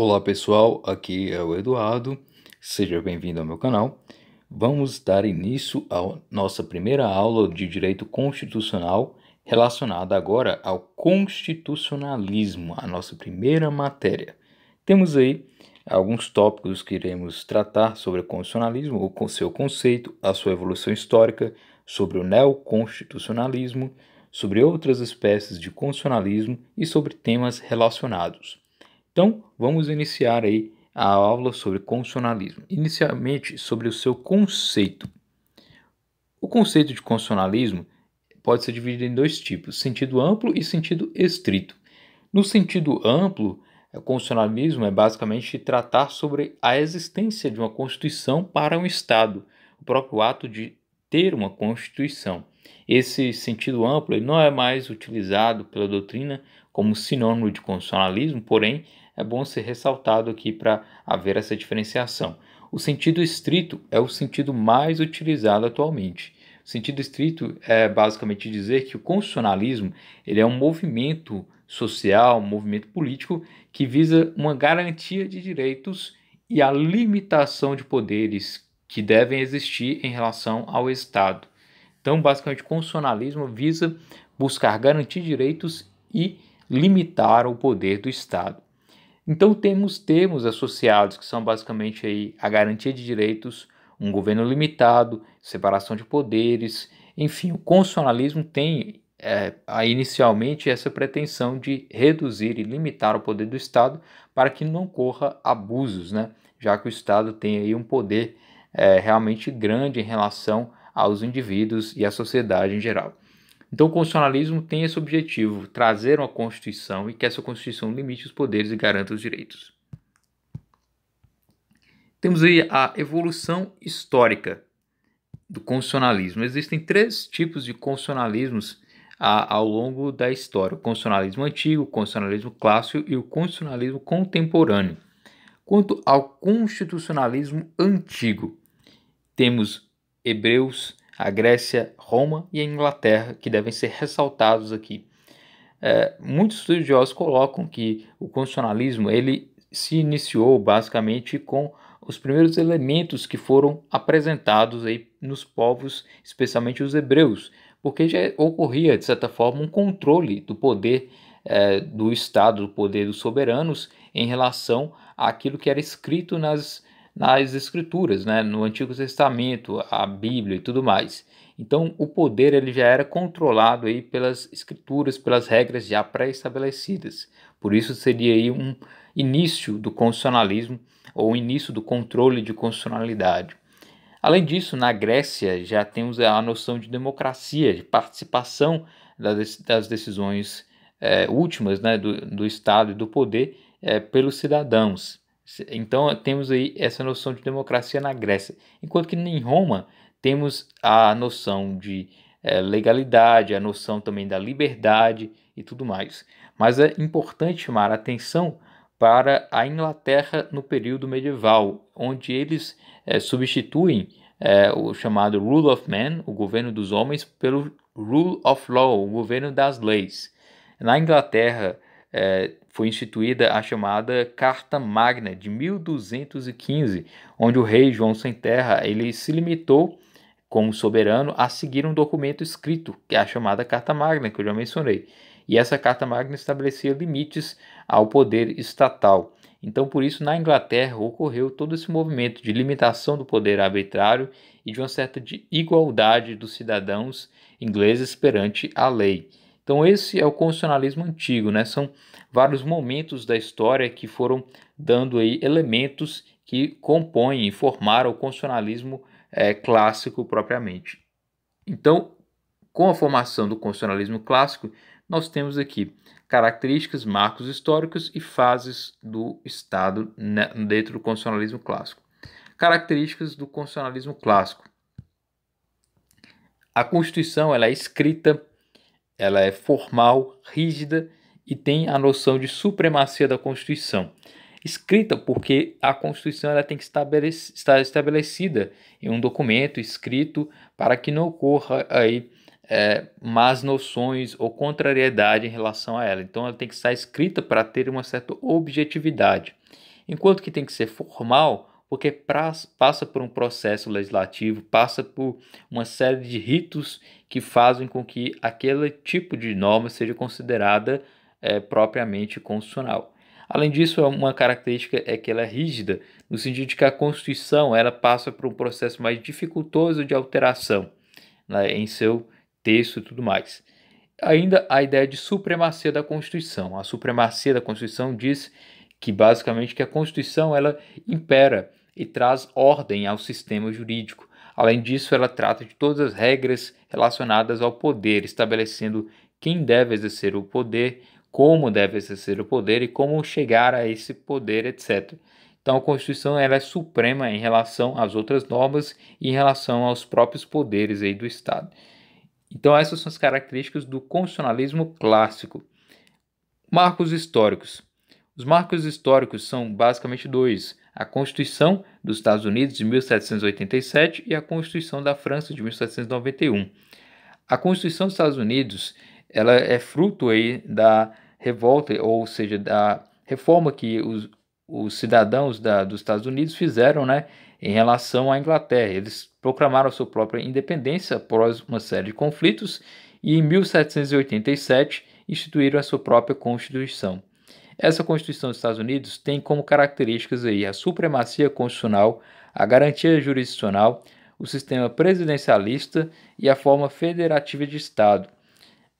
Olá pessoal, aqui é o Eduardo, seja bem-vindo ao meu canal. Vamos dar início à nossa primeira aula de Direito Constitucional relacionada agora ao constitucionalismo, a nossa primeira matéria. Temos aí alguns tópicos que iremos tratar sobre o constitucionalismo, o seu conceito, a sua evolução histórica, sobre o neoconstitucionalismo, sobre outras espécies de constitucionalismo e sobre temas relacionados. Então, vamos iniciar aí a aula sobre constitucionalismo. Inicialmente, sobre o seu conceito. O conceito de constitucionalismo pode ser dividido em dois tipos: sentido amplo e sentido estrito. No sentido amplo, o constitucionalismo é basicamente tratar sobre a existência de uma constituição para um Estado, o próprio ato de ter uma constituição. Esse sentido amplo não é mais utilizado pela doutrina como sinônimo de constitucionalismo, porém é bom ser ressaltado aqui para haver essa diferenciação. O sentido estrito é o sentido mais utilizado atualmente. O sentido estrito é basicamente dizer que o constitucionalismo ele é um movimento social, um movimento político que visa uma garantia de direitos e a limitação de poderes que devem existir em relação ao Estado. Então, basicamente, o constitucionalismo visa buscar garantir direitos e limitar o poder do Estado. Então temos termos associados que são basicamente aí a garantia de direitos, um governo limitado, separação de poderes, enfim, o constitucionalismo tem é, inicialmente essa pretensão de reduzir e limitar o poder do Estado para que não corra abusos, né? já que o Estado tem aí um poder é, realmente grande em relação aos indivíduos e à sociedade em geral. Então, o constitucionalismo tem esse objetivo: trazer uma Constituição e que essa Constituição limite os poderes e garanta os direitos. Temos aí a evolução histórica do constitucionalismo. Existem três tipos de constitucionalismos a, ao longo da história: o constitucionalismo antigo, o constitucionalismo clássico e o constitucionalismo contemporâneo. Quanto ao constitucionalismo antigo, temos Hebreus a Grécia, Roma e a Inglaterra, que devem ser ressaltados aqui. É, muitos estudiosos colocam que o constitucionalismo ele se iniciou basicamente com os primeiros elementos que foram apresentados aí nos povos, especialmente os hebreus, porque já ocorria de certa forma um controle do poder é, do Estado, do poder dos soberanos em relação àquilo que era escrito nas nas escrituras, né, no Antigo Testamento, a Bíblia e tudo mais. Então, o poder ele já era controlado aí pelas escrituras, pelas regras já pré-estabelecidas. Por isso seria aí um início do constitucionalismo ou início do controle de constitucionalidade. Além disso, na Grécia já temos a noção de democracia, de participação das decisões é, últimas né, do, do Estado e do poder é, pelos cidadãos. Então temos aí essa noção de democracia na Grécia, enquanto que em Roma temos a noção de é, legalidade, a noção também da liberdade e tudo mais. Mas é importante chamar a atenção para a Inglaterra no período medieval, onde eles é, substituem é, o chamado Rule of Man, o governo dos homens, pelo Rule of Law, o governo das leis. Na Inglaterra, foi instituída a chamada Carta Magna de 1215, onde o rei João Sem Terra ele se limitou como soberano a seguir um documento escrito, que é a chamada Carta Magna, que eu já mencionei. E essa Carta Magna estabelecia limites ao poder estatal. Então, por isso, na Inglaterra ocorreu todo esse movimento de limitação do poder arbitrário e de uma certa de igualdade dos cidadãos ingleses perante a lei. Então, esse é o constitucionalismo antigo, né? São vários momentos da história que foram dando aí elementos que compõem, formaram o constitucionalismo é, clássico propriamente. Então, com a formação do constitucionalismo clássico, nós temos aqui características, marcos históricos e fases do Estado né, dentro do constitucionalismo clássico. Características do constitucionalismo clássico. A Constituição ela é escrita ela é formal, rígida e tem a noção de supremacia da Constituição. Escrita porque a Constituição ela tem que estar estabelecida em um documento escrito para que não ocorra aí é, más noções ou contrariedade em relação a ela. Então ela tem que estar escrita para ter uma certa objetividade. Enquanto que tem que ser formal porque passa por um processo legislativo, passa por uma série de ritos que fazem com que aquele tipo de norma seja considerada é, propriamente constitucional. Além disso, uma característica é que ela é rígida, no sentido de que a Constituição ela passa por um processo mais dificultoso de alteração né, em seu texto e tudo mais. Ainda a ideia de supremacia da Constituição. A supremacia da Constituição diz que basicamente que a Constituição ela impera e traz ordem ao sistema jurídico. Além disso, ela trata de todas as regras relacionadas ao poder, estabelecendo quem deve exercer o poder, como deve exercer o poder e como chegar a esse poder, etc. Então, a Constituição ela é suprema em relação às outras normas e em relação aos próprios poderes aí do Estado. Então, essas são as características do constitucionalismo clássico. Marcos históricos. Os marcos históricos são basicamente dois: a Constituição dos Estados Unidos de 1787 e a Constituição da França de 1791. A Constituição dos Estados Unidos ela é fruto aí da revolta, ou seja, da reforma que os, os cidadãos da, dos Estados Unidos fizeram né, em relação à Inglaterra. Eles proclamaram sua própria independência após uma série de conflitos e em 1787 instituíram a sua própria Constituição. Essa Constituição dos Estados Unidos tem como características aí a supremacia constitucional, a garantia jurisdicional, o sistema presidencialista e a forma federativa de Estado.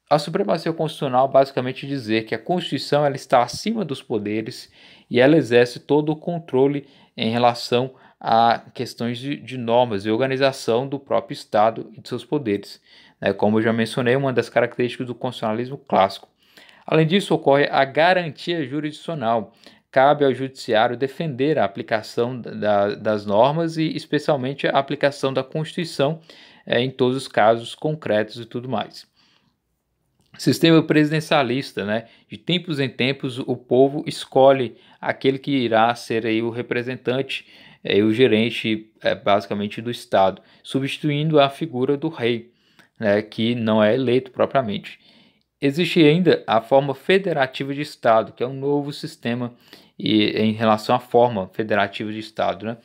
A supremacia constitucional basicamente dizer que a Constituição ela está acima dos poderes e ela exerce todo o controle em relação a questões de, de normas e organização do próprio Estado e de seus poderes. É, Como eu já mencionei, uma das características do constitucionalismo clássico. Além disso, ocorre a garantia jurisdicional. Cabe ao judiciário defender a aplicação da, das normas e, especialmente, a aplicação da Constituição é, em todos os casos concretos e tudo mais. Sistema presidencialista, né? De tempos em tempos, o povo escolhe aquele que irá ser aí o representante é, o gerente é, basicamente do Estado, substituindo a figura do rei, né, que não é eleito propriamente. Existe ainda a forma federativa de Estado, que é um novo sistema e, em relação à forma federativa de Estado. Né?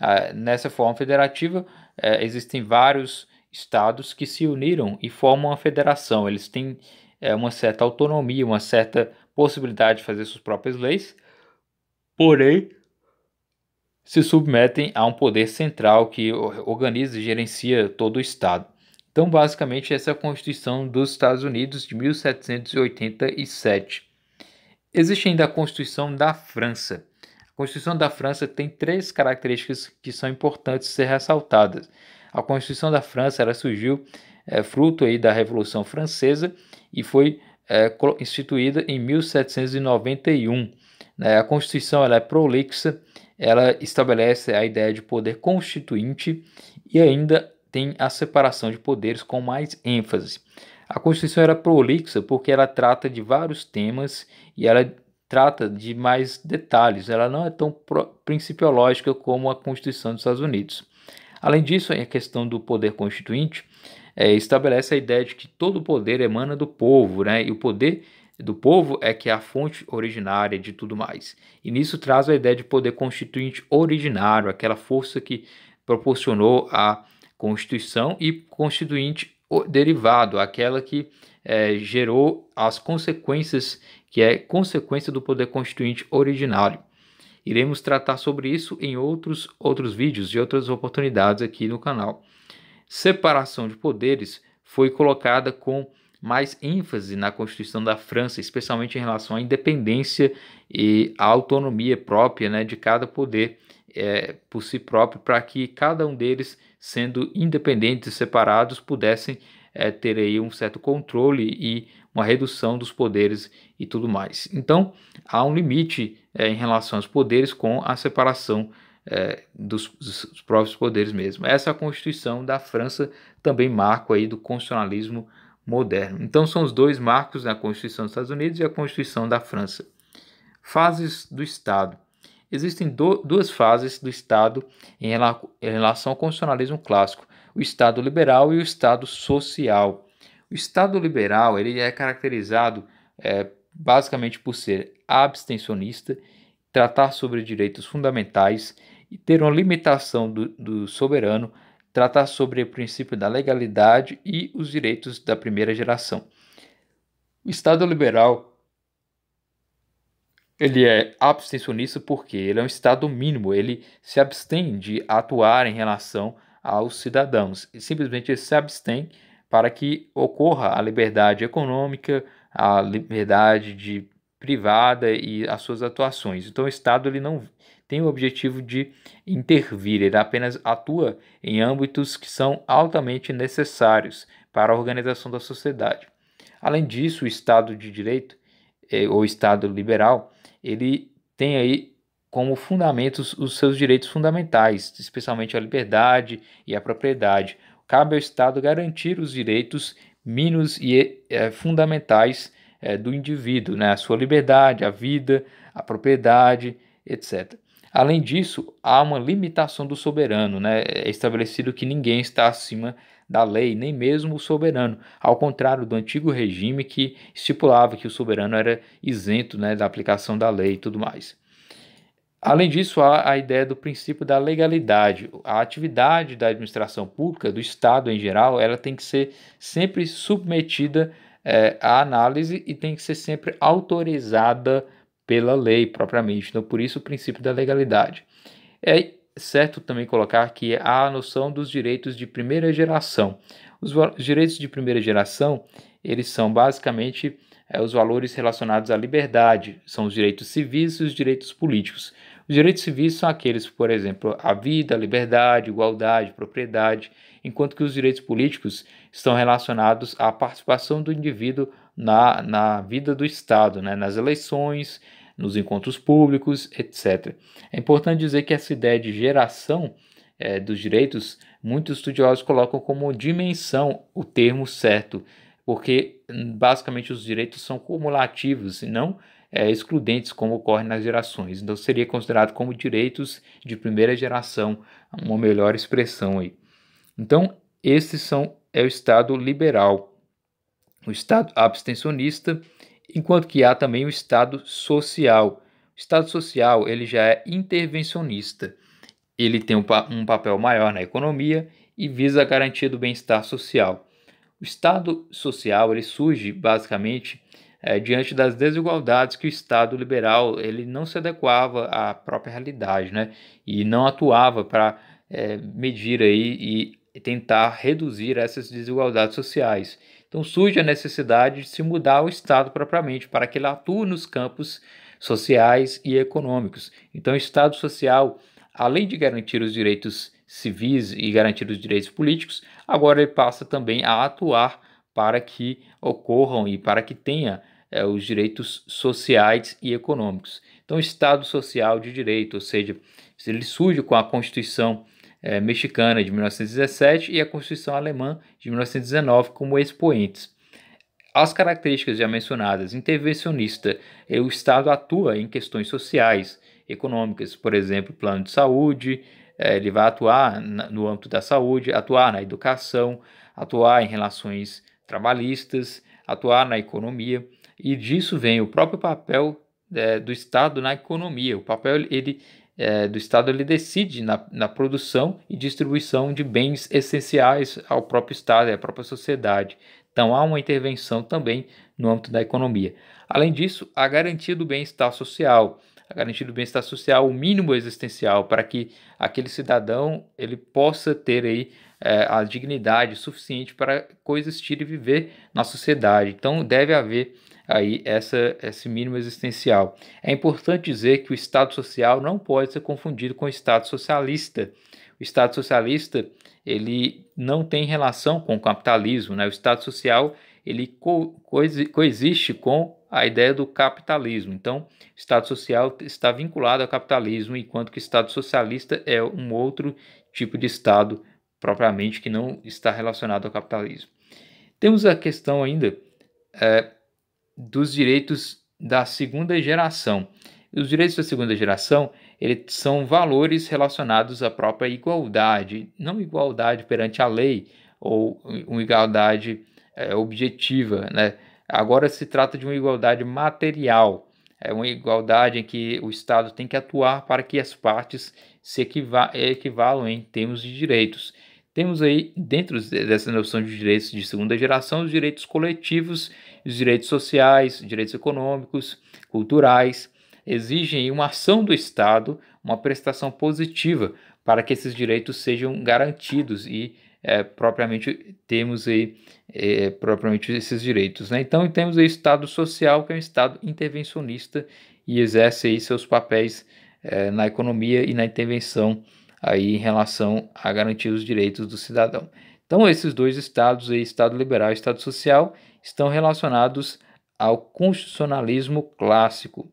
Ah, nessa forma federativa, é, existem vários estados que se uniram e formam uma federação. Eles têm é, uma certa autonomia, uma certa possibilidade de fazer suas próprias leis, porém se submetem a um poder central que organiza e gerencia todo o estado. Então, basicamente, essa é a Constituição dos Estados Unidos de 1787. Existe ainda a Constituição da França. A Constituição da França tem três características que são importantes ser ressaltadas. A Constituição da França ela surgiu é, fruto aí da Revolução Francesa e foi é, instituída em 1791. Né? A Constituição ela é prolixa, ela estabelece a ideia de poder constituinte e ainda tem a separação de poderes com mais ênfase. A Constituição era prolixa porque ela trata de vários temas e ela trata de mais detalhes. Ela não é tão principiológica como a Constituição dos Estados Unidos. Além disso, a questão do poder constituinte é, estabelece a ideia de que todo o poder emana do povo, né? E o poder do povo é que é a fonte originária de tudo mais. E nisso traz a ideia de poder constituinte originário, aquela força que proporcionou a Constituição e Constituinte derivado, aquela que é, gerou as consequências, que é consequência do poder constituinte originário. Iremos tratar sobre isso em outros, outros vídeos e outras oportunidades aqui no canal. Separação de poderes foi colocada com mais ênfase na Constituição da França, especialmente em relação à independência e à autonomia própria né, de cada poder é, por si próprio, para que cada um deles sendo independentes, separados, pudessem é, ter aí um certo controle e uma redução dos poderes e tudo mais. Então, há um limite é, em relação aos poderes com a separação é, dos, dos, próprios poderes mesmo. Essa é a Constituição da França, também marco aí do constitucionalismo moderno. Então, são os dois marcos, né, a Constituição dos Estados Unidos e a Constituição da França. Fases do Estado. Existem do, duas fases do Estado em, em relação ao constitucionalismo clássico: o Estado liberal e o Estado social. O Estado liberal ele é caracterizado é, basicamente por ser abstencionista, tratar sobre direitos fundamentais e ter uma limitação do, do soberano, tratar sobre o princípio da legalidade e os direitos da primeira geração. O Estado liberal ele é abstencionista porque ele é um Estado mínimo, ele se abstém de atuar em relação aos cidadãos. E simplesmente ele se abstém para que ocorra a liberdade econômica, a liberdade de privada e as suas atuações. Então o Estado ele não tem o objetivo de intervir, ele apenas atua em âmbitos que são altamente necessários para a organização da sociedade. Além disso, o Estado de Direito eh, ou Estado liberal ele tem aí como fundamentos os seus direitos fundamentais, especialmente a liberdade e a propriedade. Cabe ao Estado garantir os direitos mínimos e é, fundamentais é, do indivíduo, né? a sua liberdade, a vida, a propriedade, etc. Além disso, há uma limitação do soberano, né? é estabelecido que ninguém está acima da lei, nem mesmo o soberano, ao contrário do antigo regime que estipulava que o soberano era isento né, da aplicação da lei e tudo mais. Além disso, há a ideia do princípio da legalidade. A atividade da administração pública, do Estado em geral, ela tem que ser sempre submetida é, à análise e tem que ser sempre autorizada pela lei propriamente. Então, por isso o princípio da legalidade. É certo também colocar que há é a noção dos direitos de primeira geração. Os direitos de primeira geração, eles são basicamente é, os valores relacionados à liberdade, são os direitos civis e os direitos políticos. Os direitos civis são aqueles, por exemplo, a vida, a liberdade, igualdade, propriedade, enquanto que os direitos políticos estão relacionados à participação do indivíduo na, na vida do Estado, né, nas eleições, nos encontros públicos, etc. É importante dizer que essa ideia de geração é, dos direitos, muitos estudiosos colocam como dimensão o termo certo, porque hum, basicamente os direitos são cumulativos e não é, excludentes, como ocorre nas gerações. Então seria considerado como direitos de primeira geração, uma melhor expressão aí. Então, esses são é o Estado liberal o Estado abstencionista, enquanto que há também o Estado social. O Estado social ele já é intervencionista. Ele tem um, papel maior na economia e visa a garantia do bem-estar social. O Estado social ele surge basicamente é, diante das desigualdades que o Estado liberal ele não se adequava à própria realidade, né? E não atuava para é, eh, medir aí e tentar reduzir essas desigualdades sociais. Então surge a necessidade de se mudar o Estado propriamente, para que ele atue nos campos sociais e econômicos. Então, o Estado social, além de garantir os direitos civis e garantir os direitos políticos, agora ele passa também a atuar para que ocorram e para que tenha é, os direitos sociais e econômicos. Então, Estado social de direito, ou seja, ele surge com a Constituição é, mexicana de 1917 e a Constituição alemã de 1919 como expoentes. As características já mencionadas, intervencionista, eh, o Estado atua em questões sociais, econômicas, por exemplo, plano de saúde, eh, ele vai atuar no âmbito da saúde, atuar na educação, atuar em relações trabalhistas, atuar na economia, e disso vem o próprio papel é, do Estado na economia. O papel ele é, do Estado ele decide na, na, produção e distribuição de bens essenciais ao próprio Estado e à própria sociedade. Então há uma intervenção também no âmbito da economia. Além disso, a garantia do bem-estar social, a garantia do bem-estar social, o mínimo existencial para que aquele cidadão ele possa ter aí é, a dignidade suficiente para coexistir e viver na sociedade. Então deve haver aí essa, esse mínimo existencial. É importante dizer que o Estado Social não pode ser confundido com o Estado Socialista. O Estado Socialista ele não tem relação com o capitalismo, né? O Estado Social ele co coexiste com a ideia do capitalismo. Então, o Estado Social está vinculado ao capitalismo, enquanto que o Estado Socialista é um outro tipo de Estado propriamente que não está relacionado ao capitalismo. Temos a questão ainda é, dos direitos da segunda geração. Os direitos da segunda geração eles são valores relacionados à própria igualdade, não igualdade perante a lei ou uma igualdade é, objetiva. Né? Agora se trata de uma igualdade material, é uma igualdade em que o Estado tem que atuar para que as partes se equivalam em termos de direitos. Temos aí, dentro dessa noção de direitos de segunda geração, os direitos coletivos, os direitos sociais, direitos econômicos, culturais, exigem uma ação do Estado, uma prestação positiva para que esses direitos sejam garantidos e é, propriamente temos aí é, propriamente esses direitos. Né? Então temos o Estado social que é um Estado intervencionista e exerce aí seus papéis é, na economia e na intervenção aí em relação a garantir os direitos do cidadão. Então, esses dois estados, aí, Estado liberal e Estado social, estão relacionados ao constitucionalismo clássico.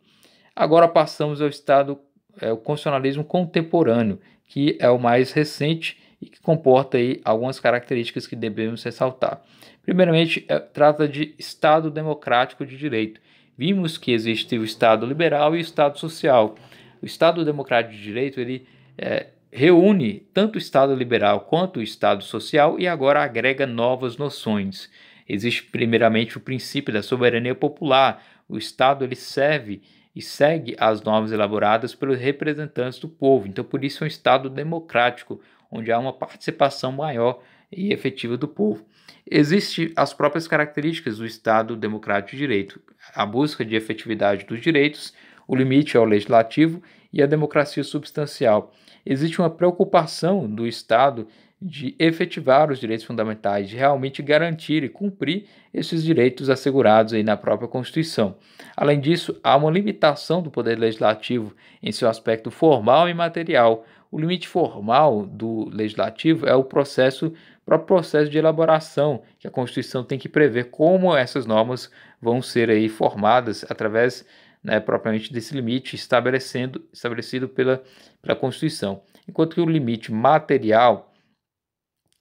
Agora passamos ao Estado, é, o constitucionalismo contemporâneo, que é o mais recente e que comporta aí algumas características que devemos ressaltar. Primeiramente, é, trata de Estado democrático de direito. Vimos que existe o Estado liberal e o Estado social. O Estado democrático de direito ele é, reúne tanto o Estado liberal quanto o Estado social e agora agrega novas noções. Existe primeiramente o princípio da soberania popular. O Estado ele serve e segue as normas elaboradas pelos representantes do povo. Então, por isso é um Estado democrático, onde há uma participação maior e efetiva do povo. Existem as próprias características do Estado democrático de direito, a busca de efetividade dos direitos, o limite ao legislativo e a democracia substancial existe uma preocupação do Estado de efetivar os direitos fundamentais, de realmente garantir e cumprir esses direitos assegurados aí na própria Constituição. Além disso, há uma limitação do poder legislativo em seu aspecto formal e material. O limite formal do legislativo é o processo para o processo de elaboração, que a Constituição tem que prever como essas normas vão ser aí formadas através né, propriamente desse limite estabelecendo, estabelecido pela para a Constituição, enquanto que o limite material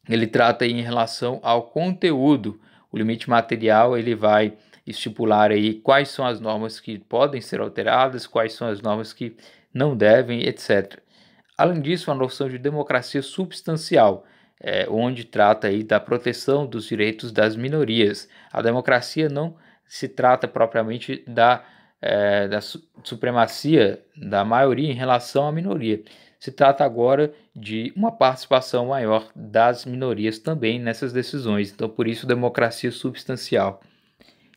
ele trata em relação ao conteúdo. O limite material ele vai estipular aí quais são as normas que podem ser alteradas, quais são as normas que não devem, etc. Além disso, a noção de democracia substancial, é, onde trata aí da proteção dos direitos das minorias. A democracia não se trata propriamente da é, da su supremacia da maioria em relação à minoria. Se trata agora de uma participação maior das minorias também nessas decisões. Então, por isso, democracia substancial.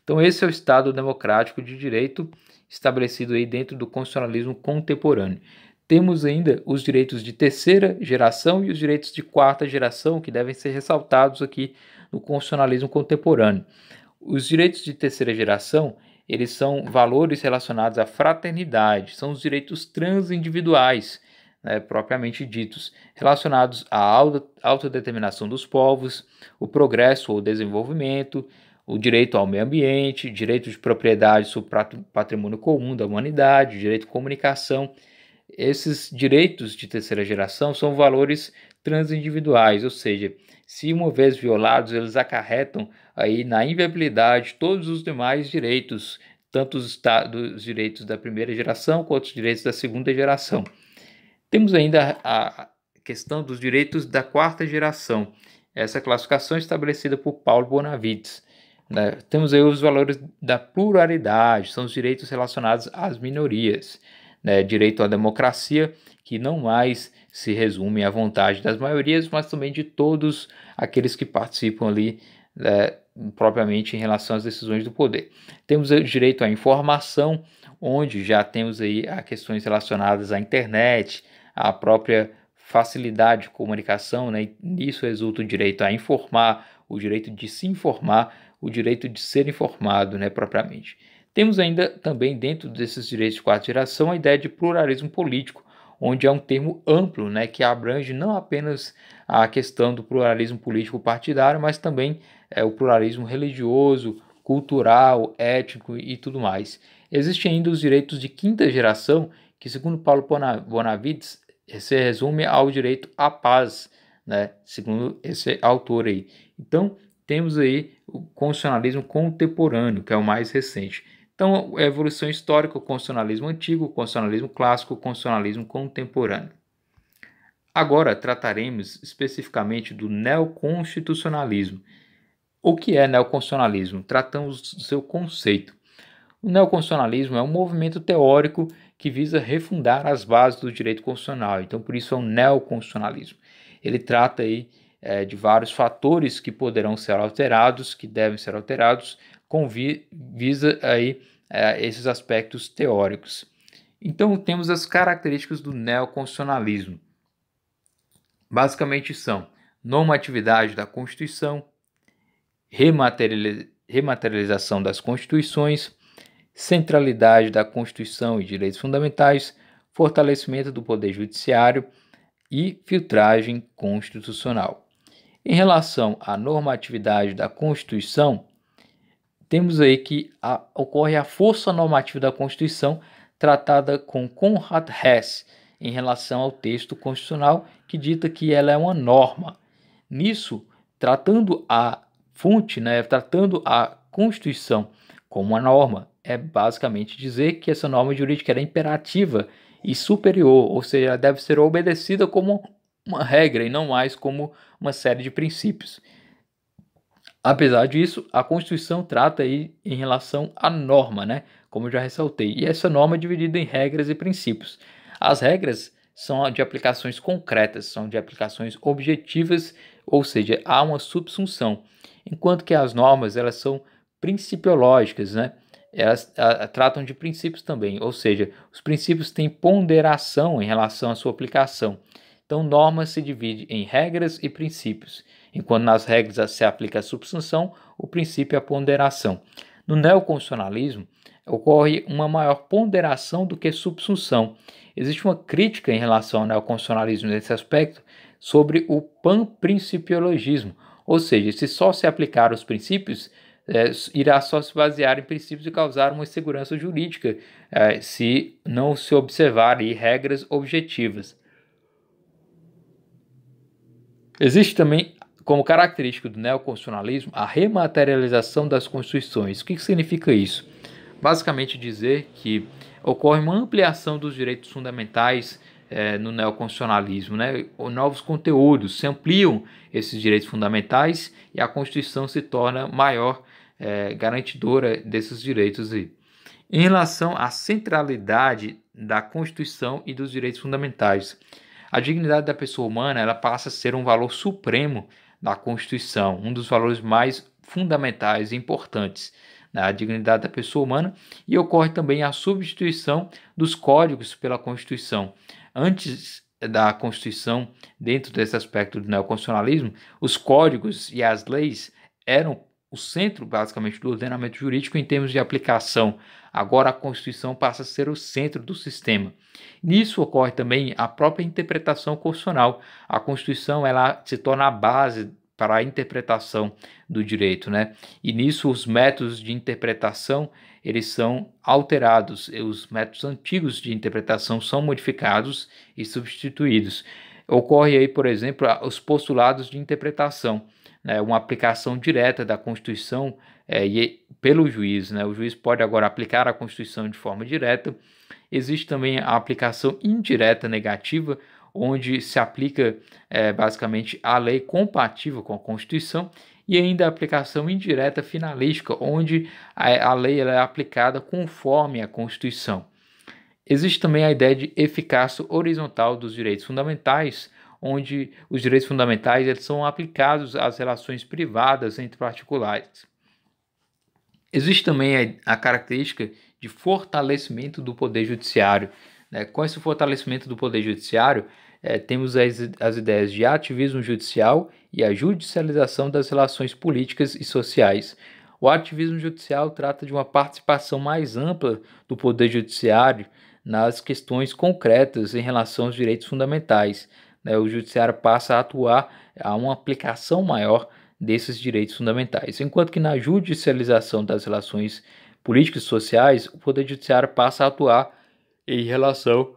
Então, esse é o Estado democrático de direito estabelecido aí dentro do constitucionalismo contemporâneo. Temos ainda os direitos de terceira geração e os direitos de quarta geração, que devem ser ressaltados aqui no constitucionalismo contemporâneo. Os direitos de terceira geração eles são valores relacionados à fraternidade, são os direitos transindividuais, né, propriamente ditos, relacionados à autodeterminação dos povos, o progresso ou desenvolvimento, o direito ao meio ambiente, direito de propriedade sobre patrimônio comum da humanidade, direito de comunicação. Esses direitos de terceira geração são valores transindividuais, ou seja, se uma vez violados, eles acarretam aí na inviabilidade todos os demais direitos, tanto os, os direitos da primeira geração quanto os direitos da segunda geração. Temos ainda a questão dos direitos da quarta geração. Essa classificação é estabelecida por Paulo Bonavides. Né? Temos aí os valores da pluralidade, são os direitos relacionados às minorias, né? direito à democracia que não mais se resume à vontade das maiorias, mas também de todos aqueles que participam ali é, propriamente em relação às decisões do poder. Temos o direito à informação, onde já temos aí a questões relacionadas à internet, à própria facilidade de comunicação, né? E nisso resulta o direito a informar, o direito de se informar, o direito de ser informado, né, propriamente. Temos ainda também dentro desses direitos de quarta geração a ideia de pluralismo político, onde é um termo amplo, né, que abrange não apenas a questão do pluralismo político partidário, mas também é, o pluralismo religioso, cultural, ético e tudo mais. Existem ainda os direitos de quinta geração, que segundo Paulo Bonavides se resume ao direito à paz, né, segundo esse autor aí. Então, temos aí o constitucionalismo contemporâneo, que é o mais recente. Então, é a evolução histórica, o constitucionalismo antigo, o constitucionalismo clássico, o constitucionalismo contemporâneo. Agora trataremos especificamente do neoconstitucionalismo. O que é neoconstitucionalismo? Tratamos do seu conceito. O neoconstitucionalismo é um movimento teórico que visa refundar as bases do direito constitucional, então por isso é um neoconstitucionalismo. Ele trata aí é, de vários fatores que poderão ser alterados, que devem ser alterados com visa aí é, esses aspectos teóricos. Então temos as características do neoconstitucionalismo. Basicamente são normatividade da Constituição, rematerialização das constituições, centralidade da Constituição e direitos fundamentais, fortalecimento do poder judiciário e filtragem constitucional. Em relação à normatividade da Constituição, temos aí que a, ocorre a força normativa da Constituição tratada com Conrad Hess em relação ao texto constitucional que dita que ela é uma norma. Nisso, tratando a fonte, né, tratando a Constituição como uma norma, é basicamente dizer que essa norma jurídica era imperativa e superior, ou seja, ela deve ser obedecida como uma regra e não mais como uma série de princípios. Apesar disso, a Constituição trata aí em relação à norma, né? Como eu já ressaltei. E essa norma é dividida em regras e princípios. As regras são de aplicações concretas, são de aplicações objetivas, ou seja, há uma subsunção. Enquanto que as normas, elas são principiológicas, né? Elas a, tratam de princípios também, ou seja, os princípios têm ponderação em relação à sua aplicação. Então, norma se divide em regras e princípios. Enquanto nas regras se aplica a subsunção, o princípio é a ponderação. No neoconstitucionalismo, ocorre uma maior ponderação do que subsunção. Existe uma crítica em relação ao neoconstitucionalismo nesse aspecto sobre o panprincipiologismo, ou seja, se só se aplicar os princípios, é, irá só se basear em princípios e causar uma insegurança jurídica é, se não se observar regras objetivas. Existe também como característico do neoconstitucionalismo a rematerialização das constituições. O que, que significa isso? Basicamente dizer que ocorre uma ampliação dos direitos fundamentais é, no neoconstitucionalismo, né? novos conteúdos se ampliam esses direitos fundamentais e a Constituição se torna maior é, garantidora desses direitos. Aí. Em relação à centralidade da Constituição e dos direitos fundamentais, a dignidade da pessoa humana ela passa a ser um valor supremo da Constituição, um dos valores mais fundamentais e importantes né, a dignidade da pessoa humana e ocorre também a substituição dos códigos pela Constituição. Antes da Constituição, dentro desse aspecto do neoconstitucionalismo, os códigos e as leis eram o centro, basicamente, do ordenamento jurídico em termos de aplicação. Agora, a Constituição passa a ser o centro do sistema. Nisso ocorre também a própria interpretação constitucional. A Constituição ela se torna a base para a interpretação do direito, né? E nisso os métodos de interpretação eles são alterados, os métodos antigos de interpretação são modificados e substituídos. Ocorre aí, por exemplo, os postulados de interpretação né, uma aplicação direta da Constituição é, e, é, pelo juiz. Né, o juiz pode agora aplicar a Constituição de forma direta. Existe também a aplicação indireta negativa, onde se aplica é, basicamente a lei compatível com a Constituição e ainda a aplicação indireta finalística, onde a, a lei é aplicada conforme a Constituição. Existe também a ideia de eficácia horizontal dos direitos fundamentais, onde os direitos fundamentais eles são aplicados às relações privadas entre particulares. Existe também a, característica de fortalecimento do poder judiciário. Né? Com esse fortalecimento do poder judiciário, é, temos as, as ideias de ativismo judicial e a judicialização das relações políticas e sociais. O ativismo judicial trata de uma participação mais ampla do poder judiciário nas questões concretas em relação aos direitos fundamentais, né, o judiciário passa a atuar a uma aplicação maior desses direitos fundamentais. Enquanto que na judicialização das relações políticas e sociais, o poder judiciário passa a atuar em relação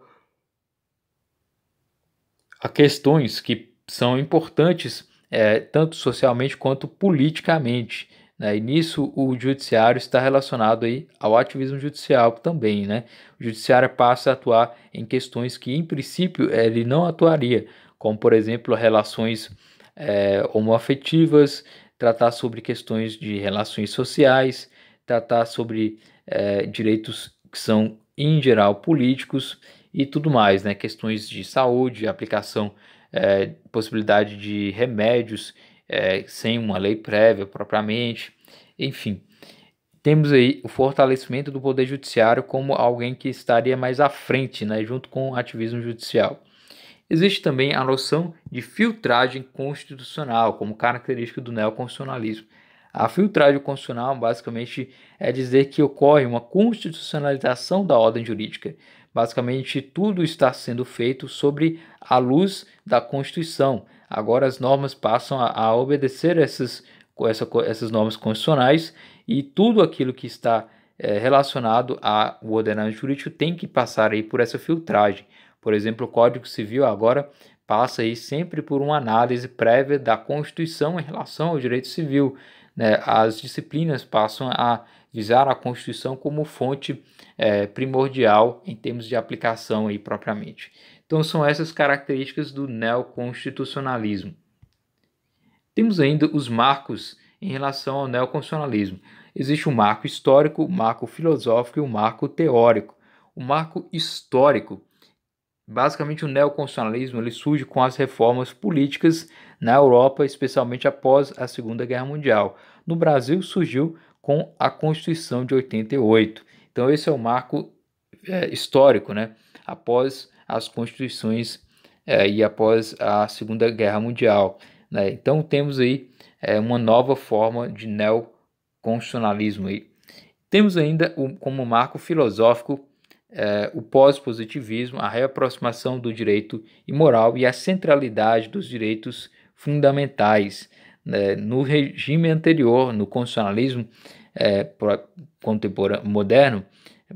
a questões que são importantes é, tanto socialmente quanto politicamente. Né? E nisso o judiciário está relacionado aí ao ativismo judicial também. Né? O judiciário passa a atuar em questões que, em princípio, ele não atuaria, como, por exemplo, relações é, homoafetivas, tratar sobre questões de relações sociais, tratar sobre é, direitos que são, em geral, políticos e tudo mais, né? questões de saúde, aplicação, é, possibilidade de remédios é, sem uma lei prévia propriamente. Enfim, temos aí o fortalecimento do Poder Judiciário como alguém que estaria mais à frente, né, junto com o ativismo judicial. Existe também a noção de filtragem constitucional como característica do neoconstitucionalismo. A filtragem constitucional basicamente é dizer que ocorre uma constitucionalização da ordem jurídica. Basicamente, tudo está sendo feito sobre a luz da Constituição, Agora as normas passam a, a obedecer essas, essa, essas normas constitucionais e tudo aquilo que está é, relacionado ao ordenamento jurídico tem que passar aí por essa filtragem. Por exemplo, o Código Civil agora passa aí sempre por uma análise prévia da Constituição em relação ao direito civil. Né? As disciplinas passam a visar a Constituição como fonte é, primordial em termos de aplicação aí propriamente. Então são essas características do neoconstitucionalismo. Temos ainda os marcos em relação ao neoconstitucionalismo. Existe o um marco histórico, o um marco filosófico e o um marco teórico. O marco histórico, basicamente o neoconstitucionalismo, ele surge com as reformas políticas na Europa, especialmente após a Segunda Guerra Mundial. No Brasil surgiu com a Constituição de 88. Então esse é o marco é, histórico, né? Após as constituições é, e após a Segunda Guerra Mundial. Né? Então temos aí é, uma nova forma de neoconstitucionalismo. Aí. Temos ainda o, como marco filosófico é, o pós-positivismo, a reaproximação do direito e moral e a centralidade dos direitos fundamentais. Né? No regime anterior, no constitucionalismo é, moderno,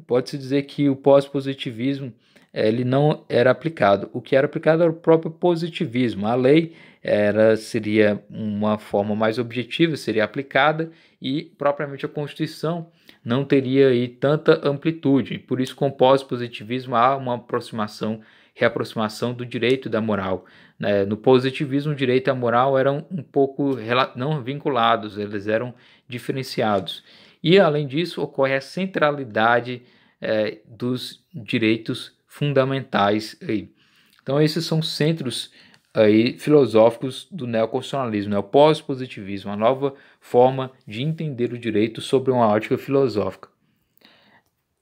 pode-se dizer que o pós-positivismo eh, ele não era aplicado. O que era aplicado era o próprio positivismo. A lei era seria uma forma mais objetiva, seria aplicada e propriamente a Constituição não teria aí tanta amplitude. Por isso, com o pós-positivismo há uma aproximação, reaproximação do direito da moral. Né? No positivismo, o direito e a moral eram um pouco não vinculados, eles eram diferenciados. E, além disso, ocorre a centralidade é, dos direitos fundamentais. Aí. Então, esses são os centros aí, filosóficos do neoconstitucionalismo, né? o pós-positivismo, uma nova forma de entender o direito sobre uma ótica filosófica.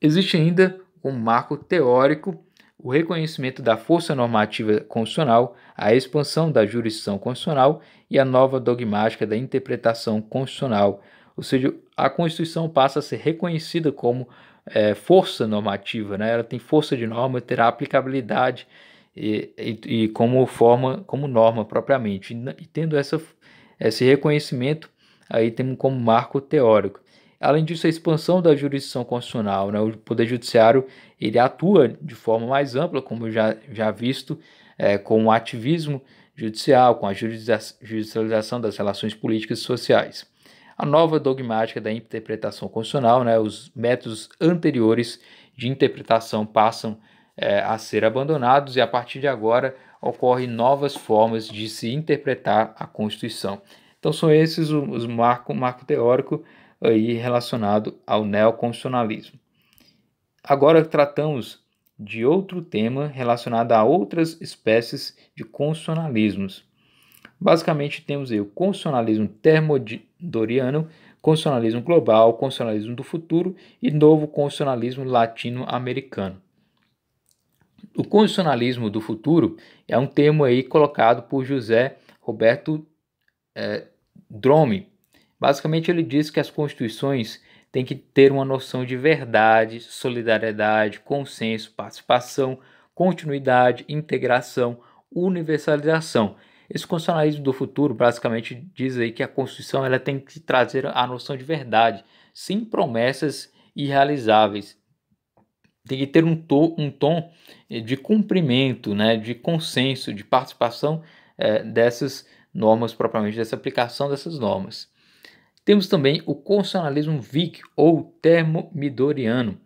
Existe ainda um marco teórico, o reconhecimento da força normativa constitucional, a expansão da jurisdição constitucional e a nova dogmática da interpretação constitucional, ou seja, a Constituição passa a ser reconhecida como é, força normativa, né? ela tem força de norma, terá aplicabilidade e, e, e como forma, como norma propriamente. E, tendo essa, esse reconhecimento, aí temos como marco teórico. Além disso, a expansão da jurisdição constitucional, né? o Poder Judiciário ele atua de forma mais ampla, como já, já visto, é, com o ativismo judicial, com a judicialização das relações políticas e sociais a nova dogmática da interpretação constitucional, né, os métodos anteriores de interpretação passam é, a ser abandonados e a partir de agora ocorrem novas formas de se interpretar a Constituição. Então são esses os marco, marco teórico aí relacionado ao neoconstitucionalismo. Agora tratamos de outro tema relacionado a outras espécies de constitucionalismos. Basicamente, temos aí o constitucionalismo termodoriano, constitucionalismo global, constitucionalismo do futuro e novo constitucionalismo latino-americano. O constitucionalismo do futuro é um termo aí colocado por José Roberto é, Drome. Basicamente, ele diz que as constituições têm que ter uma noção de verdade, solidariedade, consenso, participação, continuidade, integração, universalização. Esse constitucionalismo do futuro basicamente diz aí que a Constituição ela tem que trazer a noção de verdade, sem promessas irrealizáveis. Tem que ter um, to, um tom eh, de cumprimento, né, de consenso, de participação é, dessas normas, propriamente dessa aplicação dessas normas. Temos também o constitucionalismo VIC ou termomidoriano.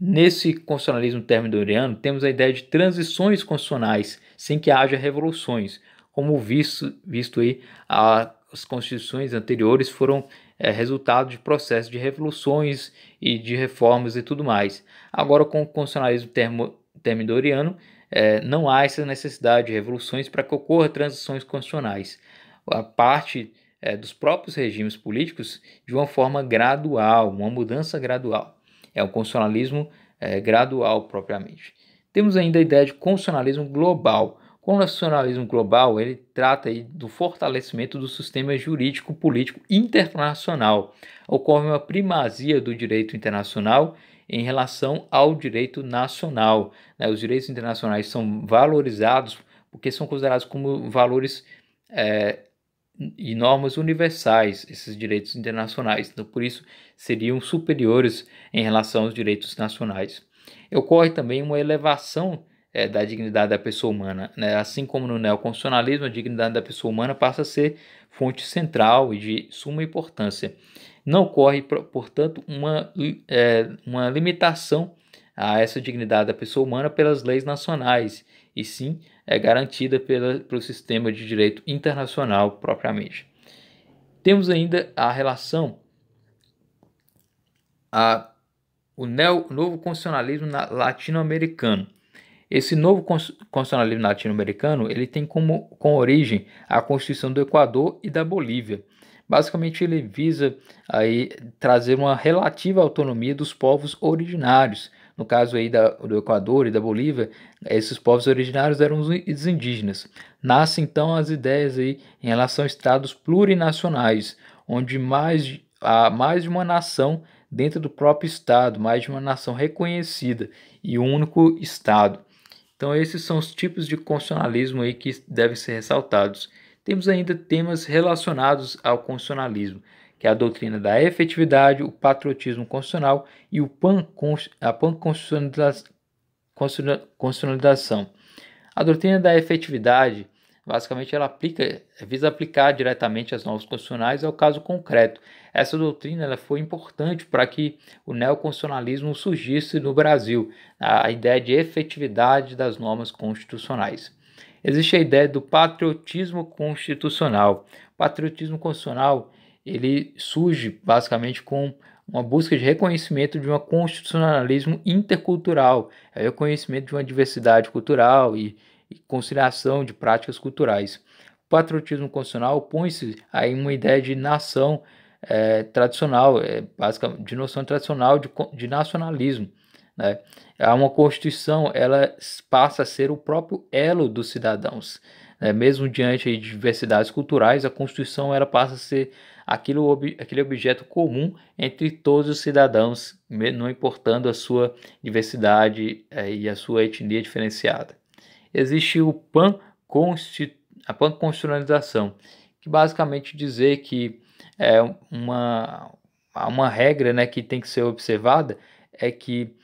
Nesse constitucionalismo termidoriano, temos a ideia de transições constitucionais, sem que haja revoluções como visto, visto aí, a, as constituições anteriores foram é, resultado de processos de revoluções e de reformas e tudo mais. Agora, com o constitucionalismo termo, termidoriano, é, não há essa necessidade de revoluções para que ocorra transições constitucionais. A parte é, dos próprios regimes políticos de uma forma gradual, uma mudança gradual. É o constitucionalismo é, gradual propriamente. Temos ainda a ideia de constitucionalismo global, com o nacionalismo global, ele trata aí do fortalecimento do sistema jurídico-político internacional. Ocorre uma primazia do direito internacional em relação ao direito nacional. Né? Os direitos internacionais são valorizados porque são considerados como valores é, e normas universais, esses direitos internacionais. Então, por isso, seriam superiores em relação aos direitos nacionais. Ocorre também uma elevação é, da dignidade da pessoa humana. Né? Assim como no neoconstitucionalismo, a dignidade da pessoa humana passa a ser fonte central e de suma importância. Não ocorre, portanto, uma, é, uma limitação a essa dignidade da pessoa humana pelas leis nacionais, e sim é garantida pela, pelo sistema de direito internacional propriamente. Temos ainda a relação a o neo, novo constitucionalismo latino-americano. Esse novo constitucionalismo latino-americano ele tem como com origem a Constituição do Equador e da Bolívia. Basicamente, ele visa aí trazer uma relativa autonomia dos povos originários. No caso aí da, do Equador e da Bolívia, esses povos originários eram os indígenas. Nascem então as ideias aí em relação a estados plurinacionais, onde mais, há mais de uma nação dentro do próprio estado, mais de uma nação reconhecida e um único estado. Então esses são os tipos de constitucionalismo aí que devem ser ressaltados. Temos ainda temas relacionados ao constitucionalismo, que é a doutrina da efetividade, o patriotismo constitucional e o pan a panconstitucionalização. A doutrina da efetividade basicamente ela aplica, visa aplicar diretamente as normas constitucionais ao caso concreto. Essa doutrina ela foi importante para que o neoconstitucionalismo surgisse no Brasil, a ideia de efetividade das normas constitucionais. Existe a ideia do patriotismo constitucional. O patriotismo constitucional ele surge basicamente com uma busca de reconhecimento de um constitucionalismo intercultural, é o reconhecimento de uma diversidade cultural e e conciliação de práticas culturais. O patriotismo constitucional opõe-se a uma ideia de nação é, tradicional, é, eh, basicamente, de noção tradicional de, de nacionalismo. Né? Uma Constituição ela passa a ser o próprio elo dos cidadãos. Né? Mesmo diante de diversidades culturais, a Constituição ela passa a ser aquilo, aquele objeto comum entre todos os cidadãos, não importando a sua diversidade é, e a sua etnia diferenciada existe o pan a panconstitucionalização, que basicamente dizer que é uma, uma regra né, que tem que ser observada é que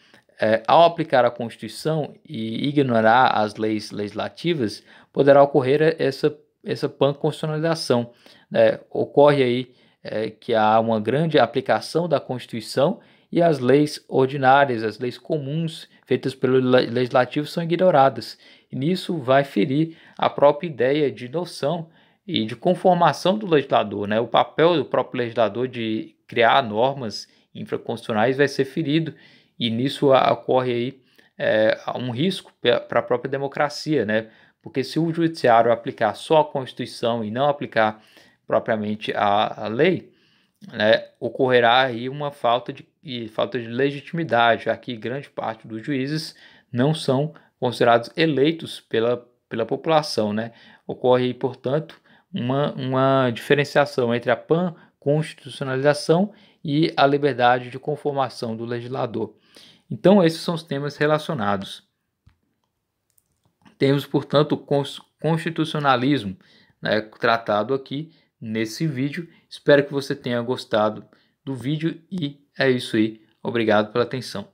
é, ao aplicar a Constituição e ignorar as leis legislativas, poderá ocorrer essa, essa panconstitucionalização. Né? Ocorre aí é, que há uma grande aplicação da Constituição e as leis ordinárias, as leis comuns feitas pelo legislativo são ignoradas. E nisso vai ferir a própria ideia de noção e de conformação do legislador, né? O papel do próprio legislador de criar normas infraconstitucionais vai ser ferido e nisso ocorre aí é, um risco para a própria democracia, né? Porque se o judiciário aplicar só a Constituição e não aplicar propriamente a, a lei, né, ocorrerá aí uma falta de e falta de legitimidade, já que grande parte dos juízes não são considerados eleitos pela, pela população. Né? Ocorre, portanto, uma, uma diferenciação entre a pan-constitucionalização e a liberdade de conformação do legislador. Então, esses são os temas relacionados. Temos, portanto, o constitucionalismo né, tratado aqui nesse vídeo. Espero que você tenha gostado do vídeo e é isso aí. Obrigado pela atenção.